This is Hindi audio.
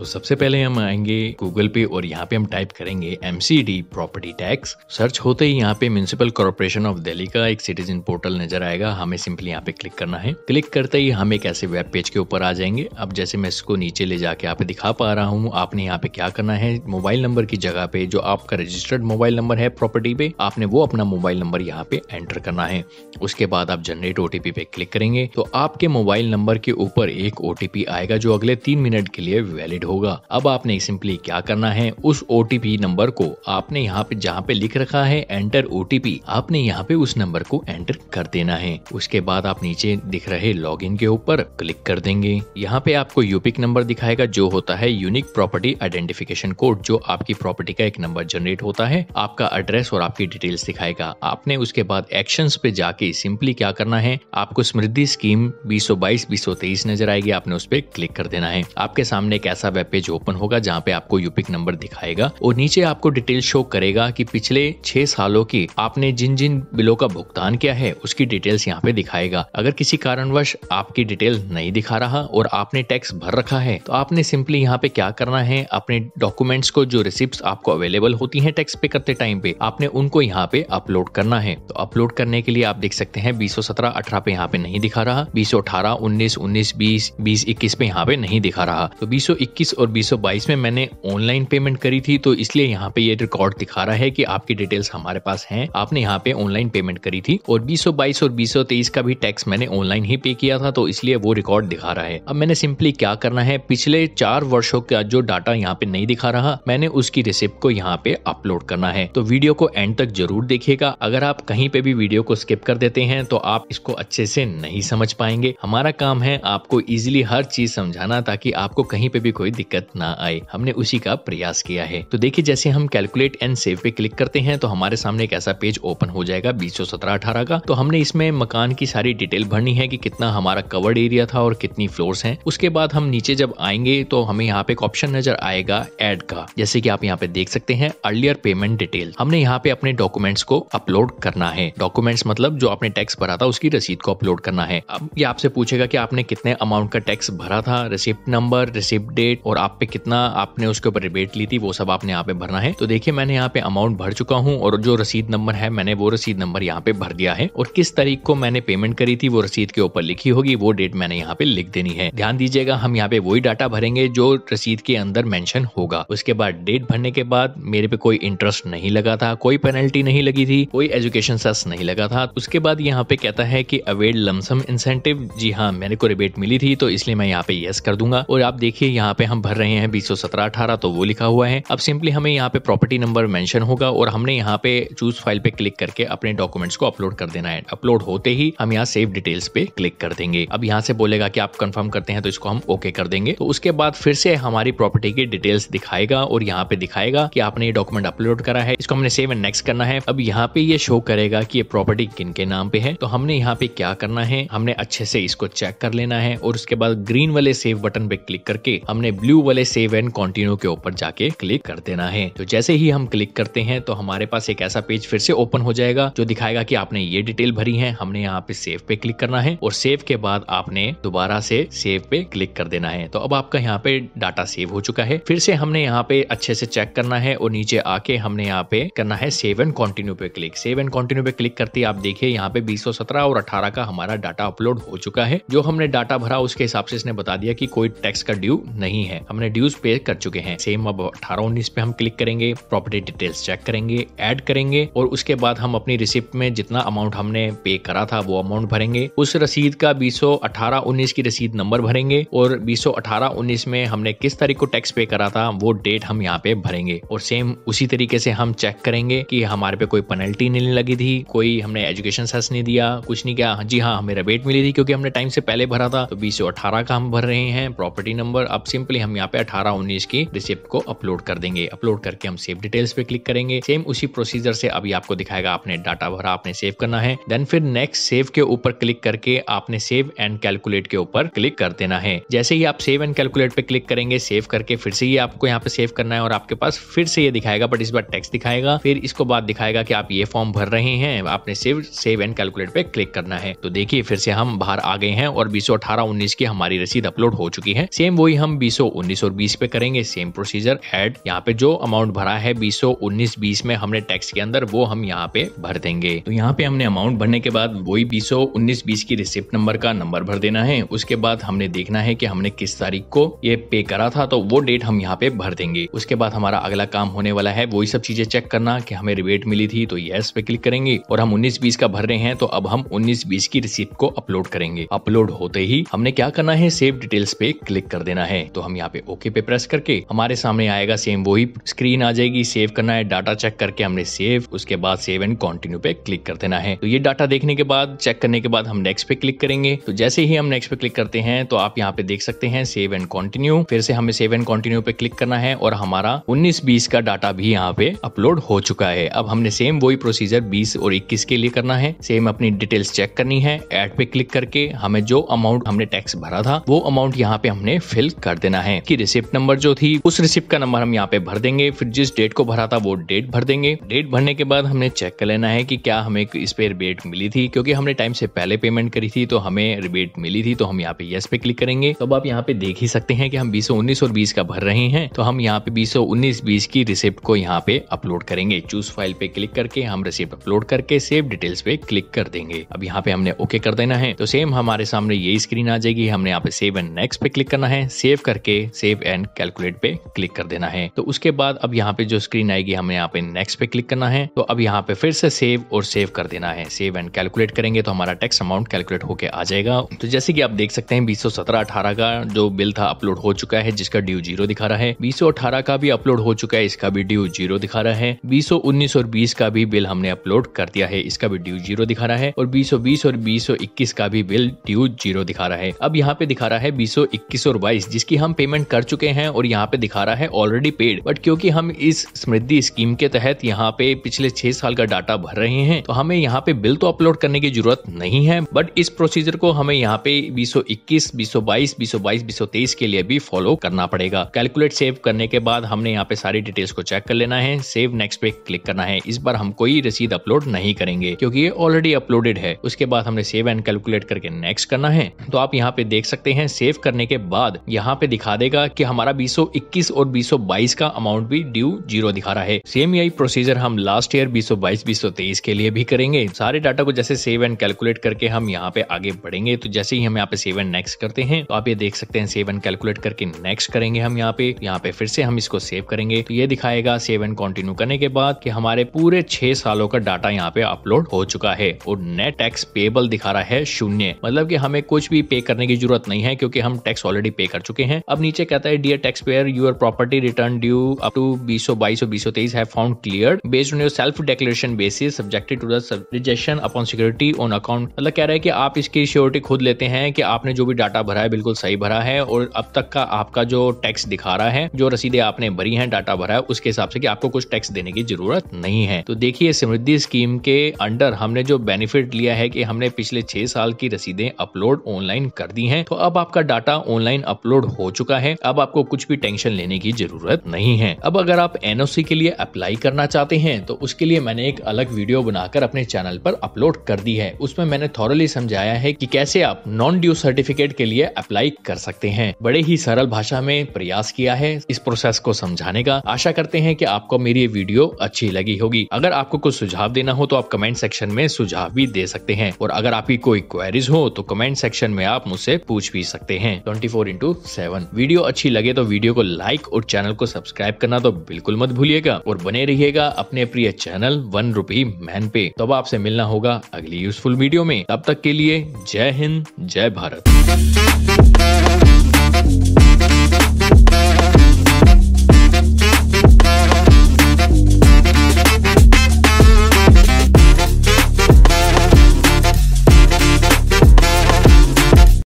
तो सबसे पहले हम आएंगे गूगल पे और यहाँ पे हम टाइप करेंगे एम प्रॉपर्टी टैक्स सर्च होते ही यहाँ पे म्यूनसिपल कॉर्पोरेशन ऑफ दिल्ली का एक सिटीजन पोर्टल नजर आएगा हमें सिंपली यहाँ पे क्लिक करना है क्लिक करते ही हम एक ऐसे वेब पेज के ऊपर आ जाएंगे अब जैसे मैं इसको नीचे ले जाके यहाँ पे दिखा पा रहा हूँ आपने यहाँ पे क्या करना है मोबाइल नंबर की जगह पे जो आपका रजिस्टर्ड मोबाइल नंबर है प्रॉपर्टी पे आपने वो अपना मोबाइल नंबर यहाँ पे एंटर करना है उसके बाद आप जनरेट ओटीपी पे क्लिक करेंगे तो आपके मोबाइल नंबर के ऊपर एक ओटीपी आएगा जो अगले तीन मिनट के लिए वैलिड होगा अब आपने सिंपली क्या करना है उस ओ नंबर को आपने यहाँ पे जहाँ पे लिख रखा है एंटर ओ आपने यहाँ पे उस नंबर को एंटर कर देना है उसके बाद आप नीचे दिख रहे लॉग के ऊपर क्लिक कर देंगे यहाँ पे आपको यूपिक नंबर दिखाएगा जो होता है यूनिक प्रॉपर्टी आइडेंटिफिकेशन कोड जो आपकी प्रॉपर्टी का एक नंबर जनरेट होता है आपका एड्रेस और आपकी डिटेल्स दिखाएगा आपने उसके बाद एक्शन पे जाके सिंपली क्या करना है आपको समृद्धि स्कीम बीस सौ नजर आएगी आपने उस पर क्लिक कर देना है आपके सामने एक ऐसा वेब पेज ओपन होगा जहाँ पे आपको यूपिक नंबर दिखाएगा और नीचे आपको डिटेल शो करेगा कि पिछले छह सालों की आपने जिन जिन बिलों का भुगतान किया है उसकी डिटेल्स यहाँ पे दिखाएगा अगर किसी कारणवश आपकी डिटेल नहीं दिखा रहा और आपने टैक्स भर रखा है तो आपने सिंपली यहाँ पे क्या करना है अपने डॉक्यूमेंट्स को जो रिसिप्ट आपको अवेलेबल होती है टैक्स पे करते टाइम पे आपने उनको यहाँ पे अपलोड करना है तो अपलोड करने के लिए आप देख सकते हैं बीसो सत्रह अठारह पे यहाँ पे नहीं दिखा रहा बीसो अठारह उन्नीस उन्नीस बीस बीस इक्कीस पे यहाँ पे नहीं दिखा रहा तो बीसो 2021 और 2022 में मैंने ऑनलाइन पेमेंट करी थी तो इसलिए यहाँ पे ये रिकॉर्ड दिखा रहा है कि आपकी डिटेल्स हमारे पास हैं आपने यहाँ पे ऑनलाइन पेमेंट करी थी और 2022 और 2023 का भी टैक्स मैंने ऑनलाइन ही पे किया था तो इसलिए वो रिकॉर्ड दिखा रहा है अब मैंने सिंपली क्या करना है पिछले चार वर्षो का जो डाटा यहाँ पे नहीं दिखा रहा मैंने उसकी रिसिप्ट को यहाँ पे अपलोड करना है तो वीडियो को एंड तक जरूर देखिएगा अगर आप कहीं पे भी वीडियो को स्किप कर देते हैं तो आप इसको अच्छे से नहीं समझ पाएंगे हमारा काम है आपको इजिली हर चीज समझाना ताकि आपको कहीं पे भी कोई कोई दिक्कत ना आए हमने उसी का प्रयास किया है तो देखिए जैसे हम कैलकुलेट एंड सेव पे क्लिक करते हैं तो हमारे सामने एक ऐसा पेज ओपन हो जाएगा बीस सौ सत्रह अठारह का तो हमने इसमें मकान की सारी डिटेल भरनी है कि कितना हमारा कवर्ड एरिया था और कितनी फ्लोर है उसके बाद हम नीचे जब आएंगे तो हमें यहाँ पे एक ऑप्शन नजर आएगा एड का जैसे की आप यहाँ पे देख सकते हैं अर्लियर पेमेंट डिटेल हमने यहाँ पे अपने डॉक्यूमेंट्स को अपलोड करना है डॉक्यूमेंट्स मतलब जो आपने टैक्स भरा था उसकी रसीद को अपलोड करना है अब ये आपसे पूछेगा कि आपने कितने अमाउंट का टैक्स भरा था रिसिप्ट नंबर रिसिप्ट डेट और आप पे कितना आपने उसके ऊपर रिबेट ली थी वो सब आपने यहाँ पे भरना है तो देखिए मैंने यहाँ पे अमाउंट भर चुका हूँ और जो रसीद नंबर है मैंने वो रसीद नंबर यहाँ पे भर दिया है और किस तारीख को मैंने पेमेंट करी थी वो रसीद के ऊपर लिखी होगी वो डेट मैंने यहाँ पे लिख देनी है ध्यान दीजिएगा हम यहाँ पे वही डाटा भरेंगे जो रसीद के अंदर मेंशन होगा उसके बाद डेट भरने के बाद मेरे पे कोई इंटरेस्ट नहीं लगा था कोई पेनल्टी नहीं लगी थी कोई एजुकेशन सेस नहीं लगा था उसके बाद यहाँ पे कहता है कि अवेड लमसम इंसेंटिव जी हाँ मेरे को रिबेट मिली थी तो इसलिए मैं यहाँ पे यस कर दूंगा और आप देखिए यहाँ पे हम भर रहे हैं बीस सौ सत्रह अठारह तो वो लिखा हुआ है अब सिंपली हमें यहाँ पे प्रॉपर्टी नंबर मेंशन होगा और हमने यहाँ पे चूज फाइल पे क्लिक करके अपने डॉक्यूमेंट्स को अपलोड कर देना है अपलोड होते ही हम यहाँ सेव डिटेल्स पे क्लिक कर देंगे अब यहाँ से बोलेगा कि आप कंफर्म करते हैं तो इसको हम ओके कर देंगे तो उसके बाद फिर से हमारी प्रॉपर्टी की डिटेल्स दिखाएगा और यहाँ पे दिखाएगा कि आपने ये डॉक्यूमेंट अपलोड करा है इसको हमने सेव एंड नेक्स्ट करना है अब यहाँ पे ये शो करेगा कि ये प्रॉपर्टी किन के नाम पे है तो हमने यहाँ पे क्या करना है हमने अच्छे से इसको चेक कर लेना है और उसके बाद ग्रीन वाले सेव बटन पे क्लिक करके हमने ब्लू वाले सेव एंड कंटिन्यू के ऊपर जाके क्लिक कर देना है तो जैसे ही हम क्लिक करते हैं तो हमारे पास एक ऐसा पेज फिर से ओपन हो जाएगा जो दिखाएगा कि आपने ये डिटेल भरी है हमने यहाँ पे सेव पे क्लिक करना है और सेव के बाद आपने दोबारा से सेव पे क्लिक कर देना है तो अब आपका यहाँ पे डाटा सेव हो चुका है फिर से हमने यहाँ पे अच्छे से चेक करना है और नीचे आके हमने यहाँ पे करना है सेव एंड कॉन्टिन्यू पे क्लिक सेव एंड कॉन्टिन्यू पे क्लिक करते आप देखिए यहाँ पे बीस और अठारह का हमारा डाटा अपलोड हो चुका है जो हमने डाटा भरा उसके हिसाब से इसने बता दिया कि कोई टैक्स का ड्यू नहीं है हैं हमने ड्यूज पे कर चुके हैं सेम अब अठारह उन्नीस पे हम क्लिक करेंगे प्रॉपर्टी डिटेल्स चेक करेंगे एड करेंगे और उसके बाद हम अपनी रिसिप्ट में जितना अमाउंट हमने पे करा था वो अमाउंट भरेंगे उस रसीद का बीस अठारह उन्नीस की रसीद नंबर भरेंगे और बीस अठारह उन्नीस में हमने किस तारीख को टैक्स पे करा था वो डेट हम यहाँ पे भरेंगे और सेम उसी तरीके से हम चेक करेंगे कि हमारे पे कोई पेनल्टी नहीं लगी थी कोई हमने एजुकेशन सेस नहीं दिया कुछ नहीं किया जी हाँ हमें रबेट मिली थी क्योंकि हमने टाइम से पहले भरा था तो बीस अठारह का हम भर रहे हैं प्रॉपर्टी नंबर अब सिंपली डायरेक्टली हम यहाँ पे अठारह उन्नीस की रिसिप्ट को अपलोड कर देंगे अपलोड करके हम सेव डिटेल्स पे क्लिक करेंगे सेम उसी प्रोसीजर से अभी आपको दिखाएगा आपने डाटा भरा आपने सेव करना है देन फिर नेक्स्ट सेव के ऊपर क्लिक करके आपने सेव एंड कैलकुलेट के ऊपर क्लिक कर देना है जैसे ही आप सेव एंड कैलकुलेट पे क्लिक करेंगे सेव करके फिर से ये आपको यहाँ पे सेव करना है और आपके पास फिर से ये दिखाएगा बट इस बार टेक्स दिखाएगा फिर इसको बाद दिखाएगा की आप ये फॉर्म भर रहे हैं आपने सेव सेव एंड कैलकुलेट पे क्लिक करना है तो देखिए फिर से हम बाहर आ गए हैं और बीसो अठारह उन्नीस की हमारी रसीद अपलोड हो चुकी है सेम वही हम बीसो उन्नीस और बीस पे करेंगे सेम प्रोसीजर एड यहाँ पे जो अमाउंट भरा है बीस सौ उन्नीस बीस में हमने टैक्स के अंदर वो हम यहाँ पे भर देंगे तो यहाँ पे हमने अमाउंट भरने के बाद वही बीस सौ उन्नीस बीस की रिसिप्ट नंबर का नंबर भर देना है उसके बाद हमने देखना है की हमने किस तारीख को ये पे करा था तो वो डेट हम यहाँ पे भर देंगे उसके बाद हमारा अगला काम होने वाला है वही सब चीजें चेक करना की हमें रिबेट मिली थी तो येस पे क्लिक करेंगे और हम उन्नीस बीस का भर रहे हैं तो अब हम उन्नीस बीस की रिसिप्ट को अपलोड करेंगे अपलोड होते ही हमने क्या करना है सेव डिटेल्स पे क्लिक कर देना है तो हम यहाँ पे ओके पे प्रेस करके हमारे सामने आएगा सेम वही स्क्रीन आ जाएगी सेव करना है डाटा चेक करके हमने सेव उसके बाद सेव एंड कंटिन्यू पे क्लिक कर देना है तो ये डाटा देखने के बाद चेक करने के बाद हम नेक्स्ट पे क्लिक करेंगे तो जैसे ही हम नेक्स्ट पे क्लिक करते हैं तो आप यहाँ पे देख सकते हैं सेव एंड कॉन्टिन्यू फिर से हमें सेव एंड कॉन्टिन्यू पे क्लिक करना है और हमारा उन्नीस बीस का डाटा भी यहाँ पे अपलोड हो चुका है अब हमने सेम वही प्रोसीजर बीस और इक्कीस के लिए करना है सेम अपनी डिटेल्स चेक करनी है एड पे क्लिक करके हमें जो अमाउंट हमने टैक्स भरा था वो अमाउंट यहाँ पे हमने फिल कर देना देना है की रिसिप्ट नंबर जो थी उस रिसिप्ट का नंबर हम यहाँ पे भर देंगे फिर जिस डेट को भरा था वो डेट भर देंगे डेट भरने के बाद हमने चेक कर लेना है की क्या हमें इस पे रिबेट मिली थी क्योंकि हमने टाइम से पहले पेमेंट करी थी तो हमें रिबेट मिली थी तो हम यहाँ पे यस पे क्लिक करेंगे तो अब आप यहाँ पे देख ही सकते हैं कि हम बीस और बीस का भर रहे हैं तो हम यहाँ पे बीस बीस की रिसिप्ट को यहाँ पे अपलोड करेंगे चूज फाइल पे क्लिक करके हम रिसिप्ट अपलोड करके सेव डिटेल्स पे क्लिक कर देंगे अब यहाँ पे हमने ओके कर देना है तो सेम हमारे सामने यही स्क्रीन आ जाएगी हमने यहाँ पे सेव एंड नेक्स्ट पे क्लिक करना है सेव करके करके सेव एंड कैलकुलेट पे क्लिक कर देना है तो उसके बाद अब यहाँ पे जो स्क्रीन आएगी हमें यहाँ पे नेक्स्ट पे क्लिक करना है तो अब यहाँ पे फिर से सेव और सेव कर देना है सेव एंड कैलकुलेट करेंगे तो हमारा टैक्स अमाउंट कैलकुलेट होकर आ जाएगा तो जैसे कि आप देख सकते हैं बीस सौ का जो बिल था अपलोड हो चुका है जिसका ड्यू जीरो दिखा रहा है बीस का भी अपलोड हो चुका है इसका भी ड्यू जीरो दिखा रहा है बीस और बीस का भी बिल हमने अपलोड कर दिया है इसका भी ड्यू जीरो दिखा रहा है और बीस और बीस का भी बिल ड्यू जीरो दिखा रहा है अब यहाँ पे दिखा रहा है बीस और बाईस जिसकी हम पेमेंट कर चुके हैं और यहाँ पे दिखा रहा है ऑलरेडी पेड बट क्योंकि हम इस समृद्धि स्कीम के तहत यहाँ पे पिछले छह साल का डाटा भर रहे हैं तो हमें यहाँ पे बिल तो अपलोड करने की जरूरत नहीं है बट इस प्रोसीजर को हमें यहाँ पे बीसो 222, 222, के लिए भी फॉलो करना पड़ेगा कैलकुलेट सेव करने के बाद हमने यहाँ पे सारी डिटेल्स को चेक कर लेना है सेव नेक्स्ट पे क्लिक करना है इस बार हम कोई रसीद अपलोड नहीं करेंगे क्योंकि ये ऑलरेडी अपलोडेड है उसके बाद हमने सेव एंड कैलकुलेट करके नेक्स्ट करना है तो आप यहाँ पे देख सकते हैं सेव करने के बाद यहाँ पे दिखा दिखा देगा कि हमारा 2021 और 2022 का अमाउंट भी ड्यू जीरो दिखा रहा है सेम यही प्रोसीजर हम लास्ट ईयर 2022 2023 के लिए भी करेंगे सारे डाटा को जैसे सेव एंड कैलकुलेट करके हम यहाँ पे आगे बढ़ेंगे तो जैसे ही हम यहाँ पे सेव एंड नेक्स्ट करते हैं तो आप ये देख सकते हैं सेव एंड कैलकुलेट करके नेक्स्ट करेंगे हम यहाँ पे यहाँ पे फिर से हम इसको सेव करेंगे तो ये दिखाएगा सेव एंड कंटिन्यू करने के बाद कि हमारे पूरे छह सालों का डाटा यहाँ पे अपलोड हो चुका है और नेट टैक्स पेबल दिखा रहा है शून्य मतलब की हमें कुछ भी पे करने की जरूरत नहीं है क्योंकि हम टैक्स ऑलरेडी पे कर चुके हैं अब अब नीचे कहता है dear taxpayer your property return due up to बीस बाईस तेईस found clear based on your self declaration basis subjected to rejection upon security on account मतलब कह रहा है कि आप इसकी श्योरिटी खुद लेते हैं कि आपने जो भी डाटा भरा है बिल्कुल सही भरा है और अब तक का आपका जो टैक्स दिखा रहा है जो रसीदे आपने भरी है डाटा भरा है उसके हिसाब से कि आपको कुछ टैक्स देने की जरूरत नहीं है तो देखिए समृद्धि स्कीम के अंडर हमने जो बेनिफिट लिया है कि हमने पिछले छह साल की रसीदें अपलोड ऑनलाइन कर दी हैं तो अब आपका डाटा ऑनलाइन अपलोड हो चुका चुका है अब आपको कुछ भी टेंशन लेने की जरूरत नहीं है अब अगर आप एनओसी के लिए अप्लाई करना चाहते हैं तो उसके लिए मैंने एक अलग वीडियो बनाकर अपने चैनल पर अपलोड कर दी है उसमें मैंने थॉरली समझाया है कि कैसे आप नॉन ड्यू सर्टिफिकेट के लिए अप्लाई कर सकते हैं बड़े ही सरल भाषा में प्रयास किया है इस प्रोसेस को समझाने का आशा करते हैं कि आपको मेरी ये वीडियो अच्छी लगी होगी अगर आपको कुछ सुझाव देना हो तो आप कमेंट सेक्शन में सुझाव भी दे सकते हैं और अगर आपकी कोई क्वेरीज हो तो कमेंट सेक्शन में आप मुझसे पूछ भी सकते हैं twenty four into seven video अच्छी लगे तो वीडियो को लाइक और चैनल को सब्सक्राइब करना तो बिल्कुल मत भूलिएगा और बने रहिएगा अपने प्रिय चैनल वन रूपी मैन पे तब तो आपसे मिलना होगा अगली यूजफुल वीडियो में तब तक के लिए जय हिंद जय भारत